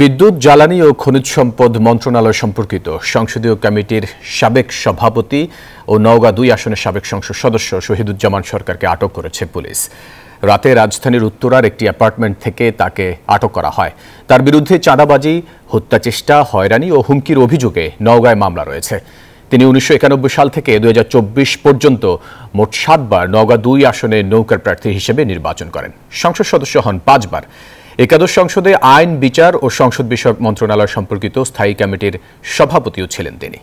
বিদ্যুৎ জ্বালানি ও খনিজ সম্পদ মন্ত্রণালয় সম্পর্কিত সংসদীয় কমিটির সাবেক সভাপতি ও নওগাঁ দুই আসনের সাবেক সংসদ সদস্য শহীদুজ্জামান সরকারকে আটক করেছে পুলিশ রাতে রাজধানীর উত্তরার একটি অ্যাপার্টমেন্ট থেকে তাকে আটক করা হয় তার বিরুদ্ধে চাঁদাবাজি হত্যা চেষ্টা হয়রানি ও হুমকির অভিযোগে নওগাঁয় মামলা রয়েছে তিনি উনিশশো সাল থেকে দু পর্যন্ত মোট সাতবার নওগাঁ দুই আসনে নৌকার প্রার্থী হিসেবে নির্বাচন করেন সংসদ সদস্য হন পাঁচবার একাদশ সংসদে আইন বিচার ও সংসদ বিষয়ক মন্ত্রণালয় সম্পর্কিত স্থায়ী কমিটির সভাপতিও ছিলেন তিনি